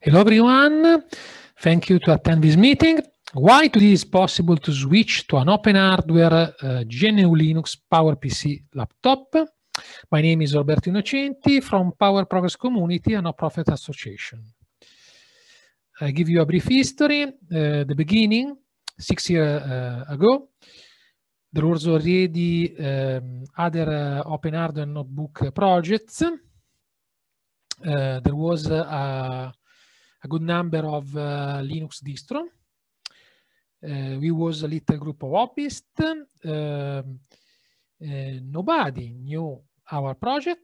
Hello, everyone. Thank you to attend this meeting. Why today is possible to switch to an open hardware uh, GNU Linux PowerPC laptop? My name is Roberto Innocenti from Power Progress Community, a non-profit association. I give you a brief history. Uh, the beginning, six years uh, ago, there was already um, other uh, open hardware notebook projects. Uh, there was uh, a, a good number of uh, Linux distro. Uh, we was a little group of hobbyists. Uh, um, nobody knew our project,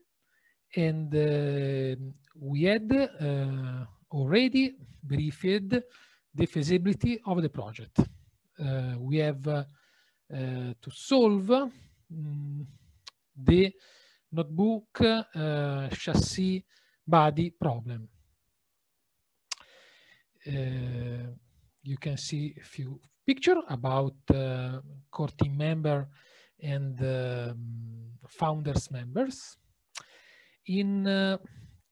and um, we had uh, already briefed the feasibility of the project. Uh, we have uh, to solve um, the notebook chassis body problem. Uh, you can see a few picture about uh, core team member and um, founders members. In uh,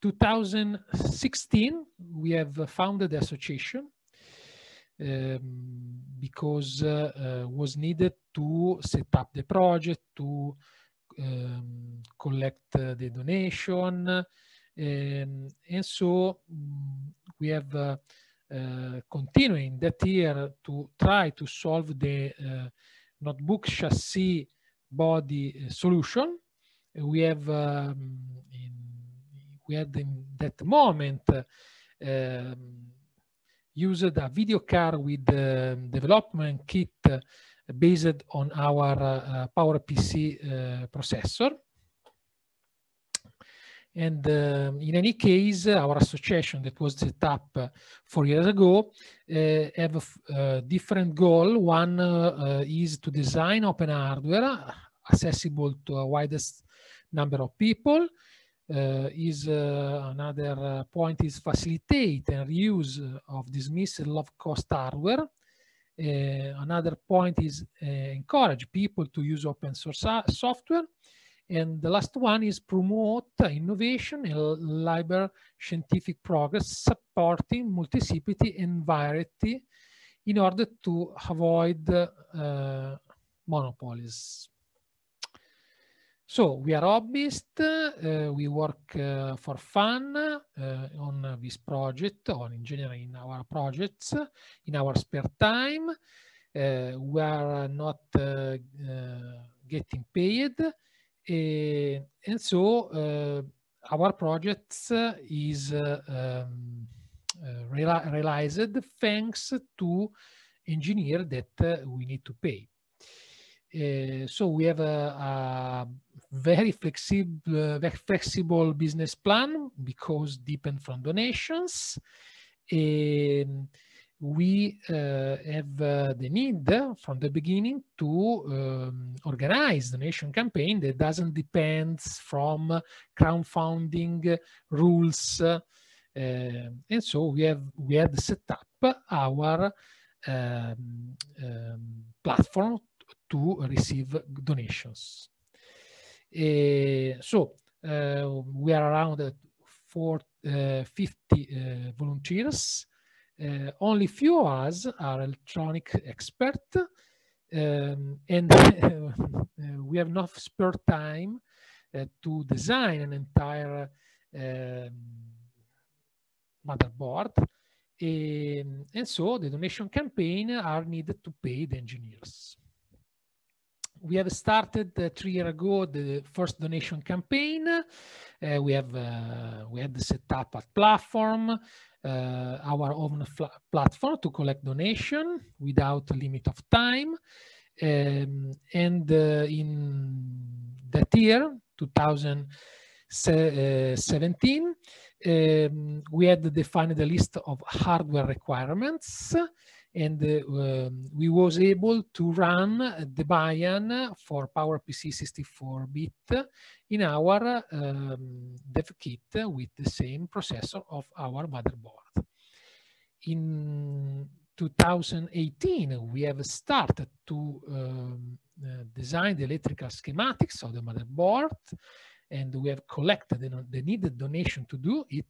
2016, we have founded the association um, because uh, uh, was needed to set up the project, to um, collect uh, the donation. Um, and so mm, we have Eh, continuing that year to try to solve the eh, notebook chassis body eh, solution. We have um, in, we had in that moment um, used a video card with the development kit based on our uh, PowerPC uh, processor. And um, in any case, our association that was set up four years ago uh, have a uh, different goal. One uh, uh, is to design open hardware accessible to a widest number of people. Uh, is uh, another uh, point is facilitate and reuse of dismissed low cost hardware. another point is encourage people to use open source software. And the last one is promote innovation and scientific progress, supporting multiplicity and variety in order to avoid uh, monopolies. So we are hobbyists, uh, we work uh, for fun uh, on this project, or in general in our projects, in our spare time. Uh, we are not uh, getting paid and so uh, our project is uh, um, uh, reali realized thanks to engineer that we need to pay. Uh, so we have a, a very flexible, uh, very flexible business plan because depend from donations. And we uh, have uh, the need from the beginning to um, organize the nation campaign that doesn't depend from crowdfunding rules. Uh, and so we have we had set up our um, um, platform to receive donations. Uh, so uh, we are around uh, uh, volunteers uh, only few of us are electronic expert, um, and uh, we have enough spare time uh, to design an entire um, motherboard. Um, and so the donation campaign are needed to pay the engineers. We have started uh, three years ago the first donation campaign. Uh, we have uh, we had the setup a platform uh, our own platform to collect donation without limit of time. Um, and uh, in that year, 2017, uh, um, we had defined the list of hardware requirements and uh, um, we was able to run the Bayan for PowerPC 64-bit in our um, dev kit with the same processor of our motherboard. In 2018, we have started to um, uh, design the electrical schematics of the motherboard, and we have collected the, the needed donation to do it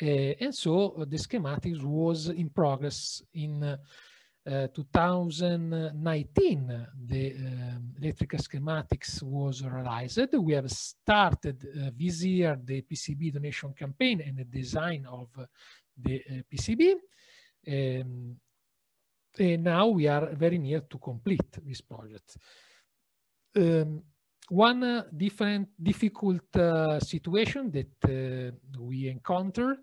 Eh, and so uh, the schematics was in progress in uh, 2019. The um, electrical schematics was realized. We have started uh, this year the PCB donation campaign and the design of the PCB. Um, and now we are very near to complete this project. Um, one uh, different difficult uh, situation that uh, we encountered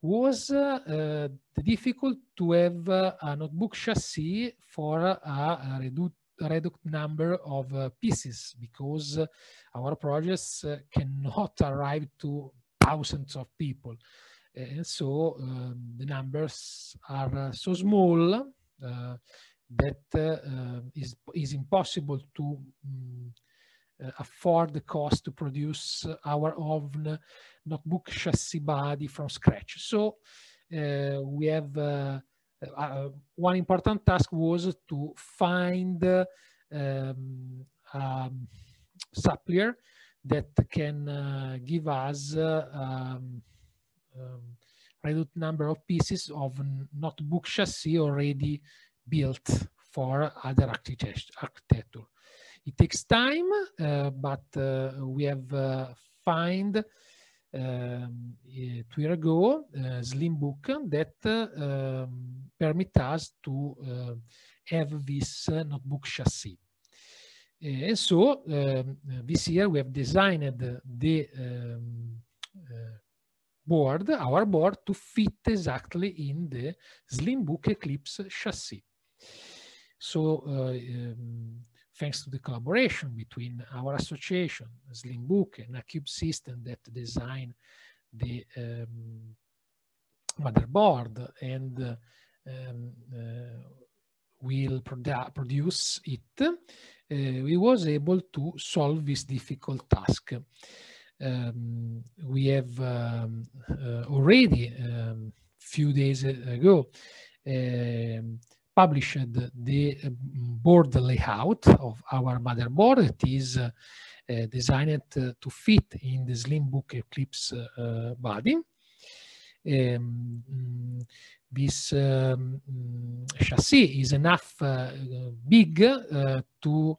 was uh, uh, difficult to have a notebook chassis for a reduced number of pieces because our projects cannot arrive to thousands of people. And so um, the numbers are so small that uh, is, is impossible to um, uh, afford the cost to produce our own notebook chassis body from scratch. So uh, we have uh, one important task was to find um, um, supplier that can uh, give us uh, um, um, reduced number of pieces of notebook chassis already built for other architecture. It takes time, uh, but uh, we have uh, found um, two years ago Slim that um, permit us to have this notebook chassis. and so um, this year we have designed the um, board, our board, to fit exactly in the Slimbook Eclipse chassis. So uh, um, thanks to the collaboration between our association, Slimbook and Acube System that design the um, motherboard and uh, um, uh, will produ produce it, uh, we was able to solve this difficult task. Um, we have um, uh, already a um, few days ago um, published the um, board layout of our motherboard. It is uh, designed to fit in the Slimbook Eclipse uh, body. Um, this um, chassis is enough uh, big to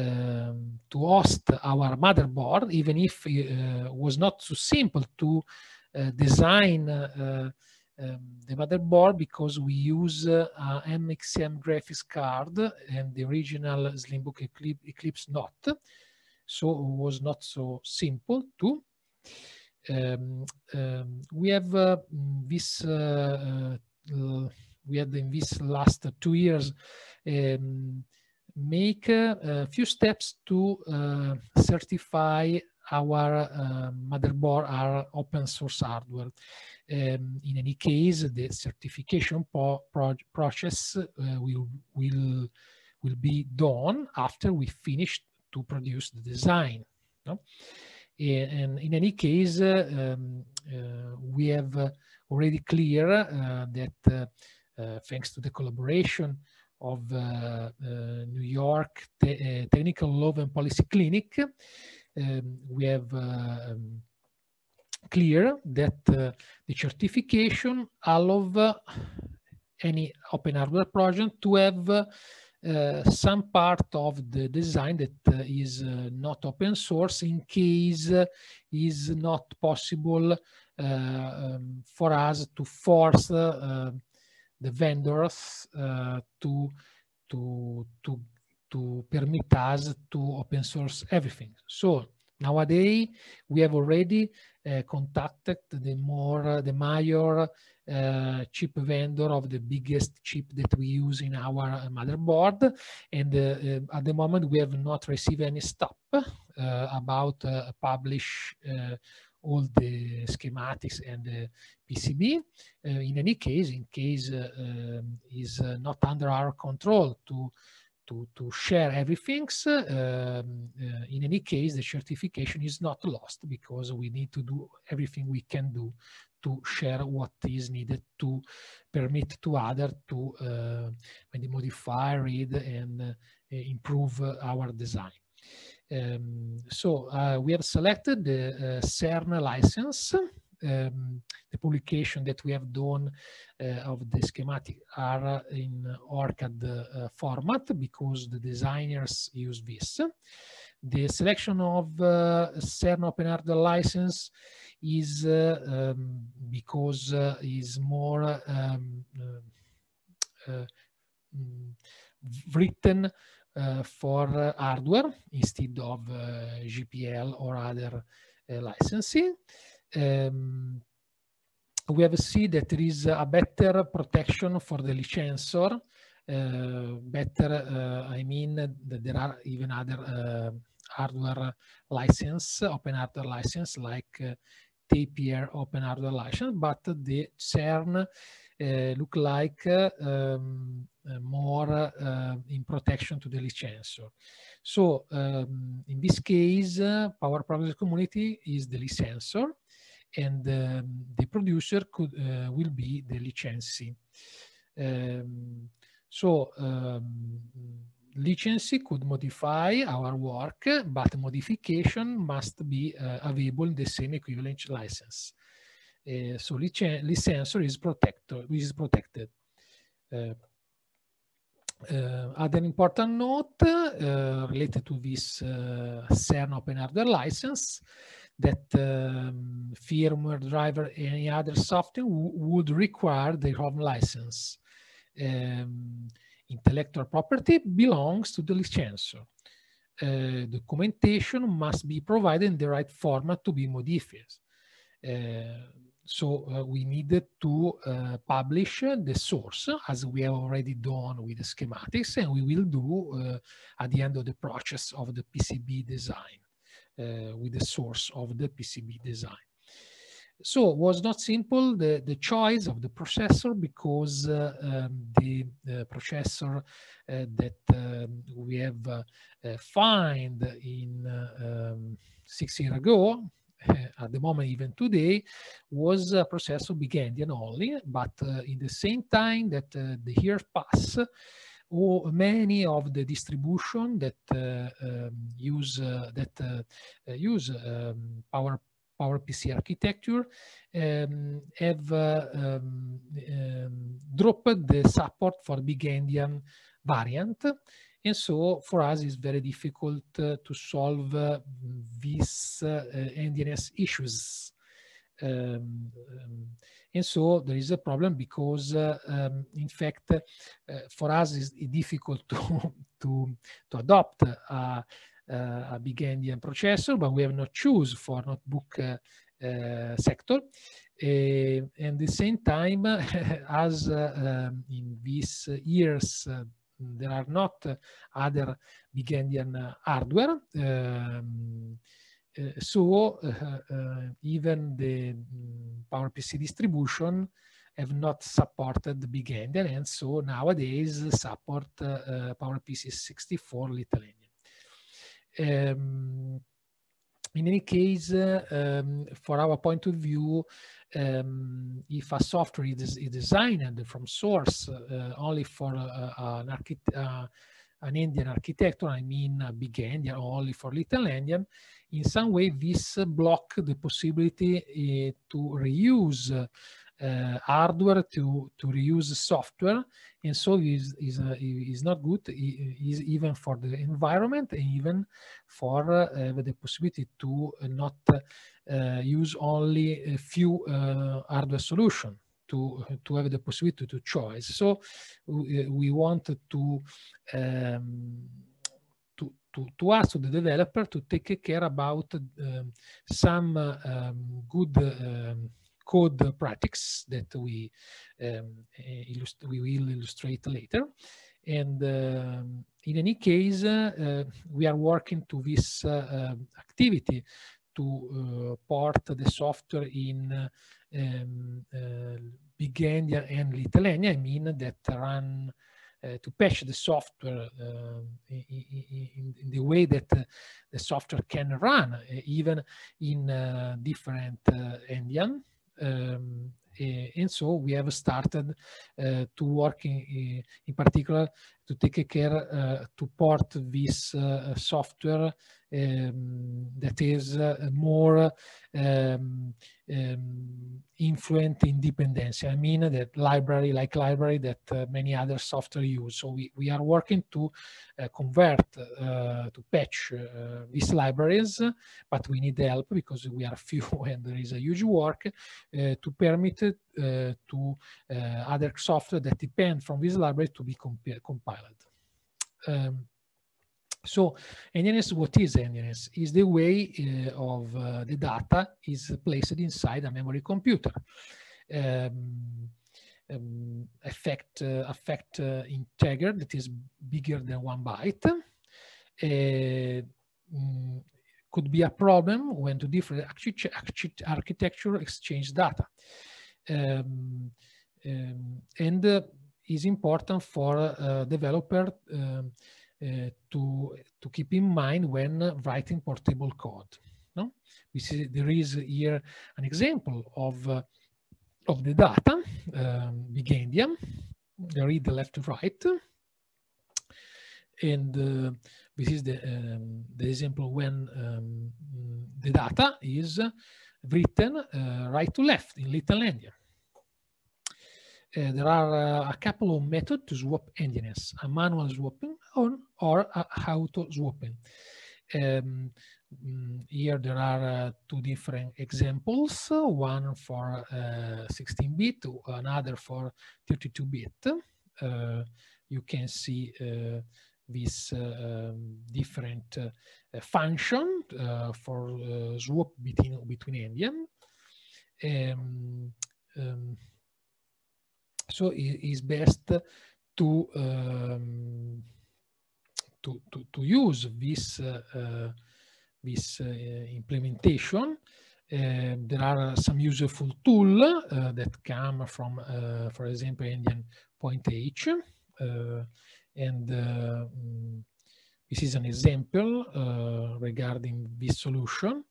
um, to host our motherboard, even if it uh, was not so simple to uh, design uh, um, the motherboard because we use uh, an MXM graphics card and the original Slimbook Eclipse, Eclipse not. So it was not so simple too. Um, um, we have uh, this, uh, uh, we had in this last two years um, make uh, a few steps to uh, certify our uh, motherboard are open source hardware. Um, in any case, the certification process uh, will, will, will be done after we finish to produce the design. No? And in any case, uh, um, we have already clear that uh, thanks to the collaboration of uh, uh, New York Te Technical Law and Policy Clinic, um, we have uh, um, clear that uh, the certification allow uh, any open hardware project to have uh, some part of the design that uh, is uh, not open source in case is not possible um, for us to force um, the vendors to to to to permit us to open source everything. So nowadays we have already uh, contacted the more uh, the major uh, chip vendor of the biggest chip that we use in our uh, motherboard and uh, uh, at the moment we have not received any stop about publish all the schematics and the PCB. in any case, in case um, is not under our control to to, to share everything. Um, uh, in any case, the certification is not lost because we need to do everything we can do to share what is needed to permit to other to uh, modify, read, and uh, improve our design. Um, so uh, we have selected the uh, CERN license um, the publication that we have done uh, of the schematic are in ORCAD uh, format because the designers use this. The selection of uh, CERN Hardware license is um, because is more um, written uh, for uh, hardware instead of uh, GPL or other licensing um, we have seen that there is a better protection for the licensor. Uh, better, eh, I mean, that there are even other eh, hardware license, open hardware license like TPR open hardware license, but the CERN look like um, more in protection to the licensor. So um, in this case, Power Progress Community is the licensor and um, the producer could uh, will be the licensee. Um, so um, licensee could modify our work, but modification must be uh, available in the same equivalent license. Uh, so licensor is, is protected. Uh, uh, other important note uh, related to this uh, CERN open hardware license that um, firmware driver any other software would require their own license. Um, intellectual property belongs to the licensor. Uh, documentation must be provided in the right format to be modified. Uh, so uh, we need to uh, publish the source as we have already done with the schematics and we will do uh, at the end of the process of the PCB design. Uh, with the source of the PCB design. So it was not simple, the, the choice of the processor, because uh, um, the processor uh, that um, we have uh, uh, found in um, six years ago, at the moment even today, was a processor endian only, but in the same time that the years pass, or many of the distribution that uh, um, use uh, that uh, use um, Power PowerPC architecture um, have um, um, dropped the support for big endian variant. And so for us, it's very difficult uh, to solve uh, these uh, NDNS issues. Um, um, and so there is a problem because, uh, um, in fact, uh, for us it's difficult to, to, to adopt a, uh, a big endian processor, but we have no choice for notebook uh, uh, sector. and at the same time, as um, in these years, there are not other big endian hardware. Um, Eh, so eh, eh, even the mm, PowerPC distribution have not supported big endian and so nowadays support uh, PowerPC 64 little endian. Um, ehm, in any case, uh, um, for our point of view, um, if a software is, is, designed from source uh, only for uh, an, an Indian architecture, I mean uh, big Indian, only for little Indian. in some way this block the possibility eh, to reuse eh, hardware, to, to reuse software. And so is, is, uh, is not good is even for the environment and even for uh, the possibility to not use only a few hardware solution to, to have the possibility to choose. So eh, we want to, um, to, to, ask the developer to take care about um, some um, good code practices that we, eh, we will illustrate later. And in any case, uh, we are working to this uh, activity to eh, port the software in um, Big Endia and Little I mean that run eh, to patch the software in, in, in, the way that the software can run, even in different Endian. Um, ehm, and so we have started uh, to work in, in particular to take care uh, to port this uh, software um, that is uh, more um, um, influent in dependency. I mean that library like library that many other software use. So we, we are working to convert, to patch these libraries, but we need help because we are few and there is a huge work to permit to other software that depend from this library to be compiled. Um, so NNS, what is NNS? Is the way uh, of uh, the data is placed inside a memory computer. Um, um, affect uh, affect uh, integer that is bigger than one byte. Uh, mm, could be a problem when two different architecture exchange data. Um, um and uh, is important for a uh, developer um, uh, to, to keep in mind when writing portable code. No? We see there is here an example of, uh, of the data, um, big endian, read the left to right. And uh, this is the, um, the example when um, the data is written uh, right to left in Little Endian uh, there are uh, a couple of methods to swap engines, a manual swapping on or a how to swapping. Um, mm, here there are uh, two different examples, one for 16-bit, uh, another for 32-bit. Uh, you can see uh, this um, different function for swap between, between engine. Um, um so it is best to um, to, to, to use this uh, this uh, implementation uh, there are some useful tools uh, that come from, uh, for example, Indian Point H. Uh, and mm, this is an example regarding this solution.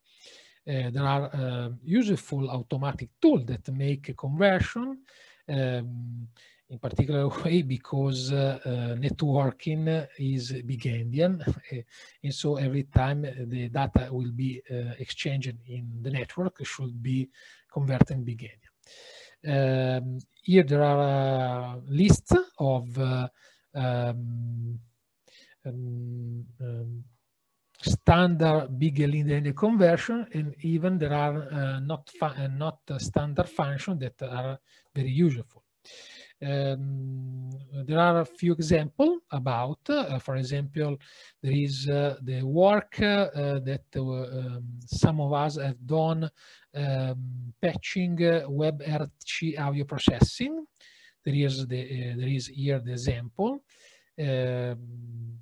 there are useful automatic tools that make conversion um, in particular way because uh, uh, networking is big endian eh, and so every time the data will be uh, exchanged in the network should be converted in big endian um, here there are lists of uh, um, um, um standard big conversion and even there are uh, not, uh, not uh, standard functions that are very useful. Um, there are a few examples about, uh, for example, there is uh, the work uh, that uh, um, some of us have done um, patching WebRTC audio processing. There is, the, there is here the example. Um,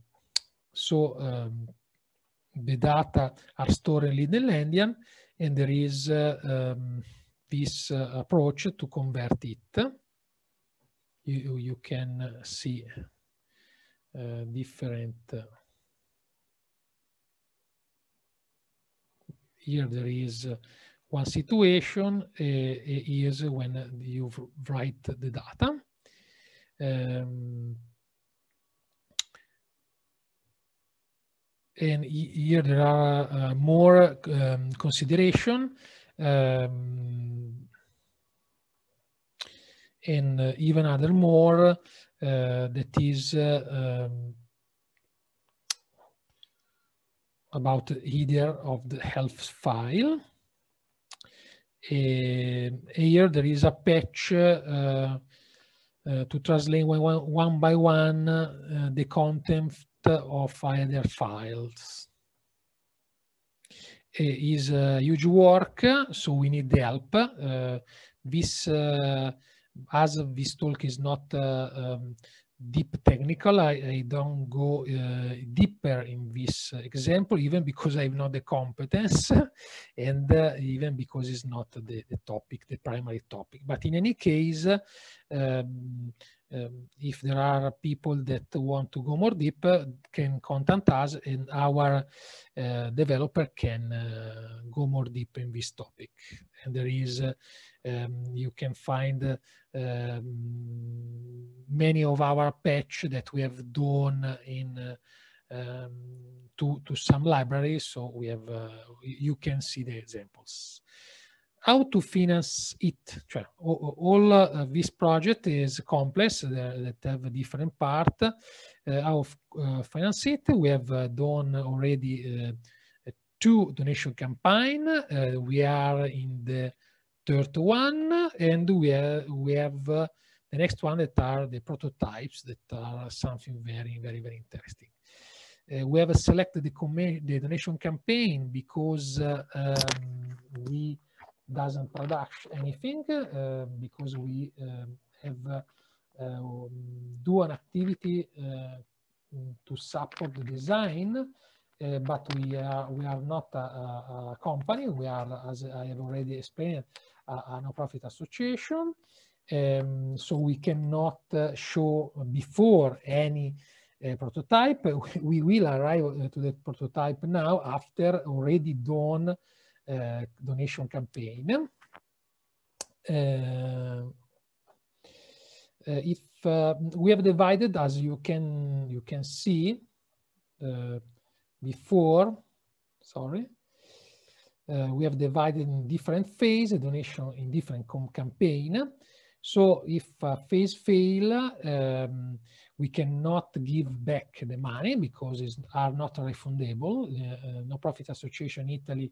so um, the data are stored in Linelandian, and there is um, this uh, approach to convert it. You, you can see uh, different uh, here there is one situation uh, is when you write the data. Um, and here there are uh, more um, consideration um, and uh, even other more uh, that is uh, um, about either of the health file. here there is a patch uh, uh, to translate one, one by one the content of their files. It eh, is a eh, huge work, so we need the help. Uh, this, uh, as this talk is not uh, um, deep technical, I, I don't go deeper in this example, even because I have not the competence and even because it's not the, the, topic, the primary topic. But in any case, um, um, if there are people that want to go more deep, uh, can contact us and our uh, developer can uh, go more deep in this topic. And there is, uh, um, you can find uh, um, many of our patch that we have done in uh, um, to, to some libraries. So we have, you can see the examples how to finance it? all, uh, this project is complex that have a different part. Uh, how uh, finance it? We have done already two donation campaign. we are in the third one, and we have, we have the next one that are the prototypes that are something very, very, very interesting. Uh, we have selected the, the, donation campaign because um, we doesn't produce anything uh, because we uh, have uh, do an activity to support the design, uh, but we are we are not a, a, company. We are, as I have already explained, a, a non-profit association. Um, so we cannot uh, show before any uh, prototype. We will arrive to the prototype now after already done Eh, donation campaign. Eh, eh, if uh, we have divided, as you can you can see uh, before, sorry, uh, we have divided in different phase, a donation in different campaign. So if uh, phase fail, um, we cannot give back the money because it's are not refundable. Uh, uh no profit association in Italy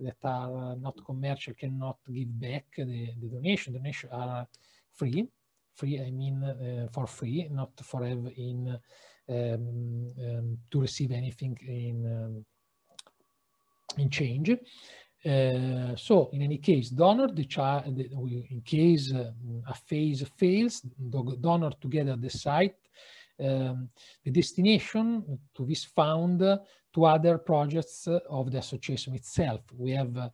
that are uh, not commercial cannot give back the, the donation. Donation are free, free, I mean uh, for free, not forever in um, um, to receive anything in, um, in change. Uh, so in any case, donor, the child, in case uh, a phase fails, donor together decide um, the destination to this fund to other projects of the association itself. We have uh,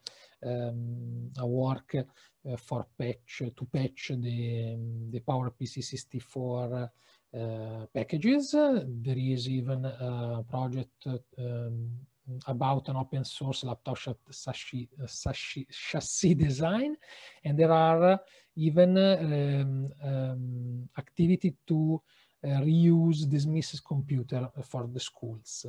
um, a work uh, for patch to patch the, the PowerPC 64 uh, packages. There is even a project um, about an open source laptop chassis, chassis, chassis design. And there are even um, um, activity to Eh, reuse this Misses computer for the schools.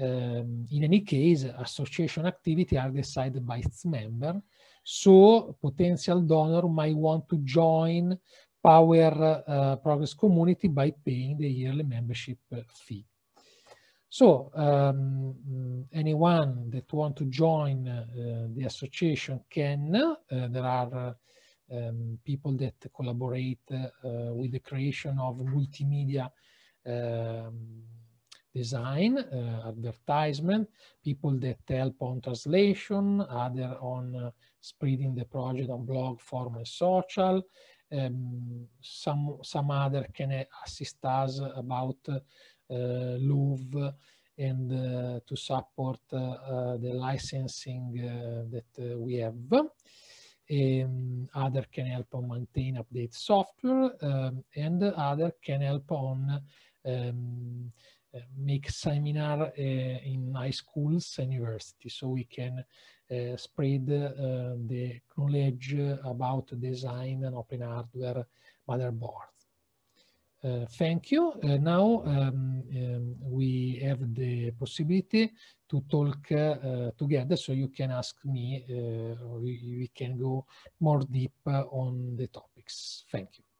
Um, in any case, association activity are decided by its member. So potential donor might want to join Power uh, Progress Community by paying the yearly membership fee. So um, anyone that want to join uh, the association can, uh, there are um, people that collaborate uh, with the creation of multimedia um, design, uh, advertisement, people that help on translation, other on uh, spreading the project on blog, forum, and social. Um, some, some other can assist us about uh, Louvre and uh, to support uh, uh, the licensing that we have. Um, other can help on maintain update software um, and other can help on um, make seminar uh, in high schools and universities so we can uh, spread uh, the knowledge about design and open hardware motherboard. Uh, thank you. Uh, now um, um, we have the possibility to talk uh, together, so you can ask me, uh, or we, we, can go more deep uh, on the topics. Thank you.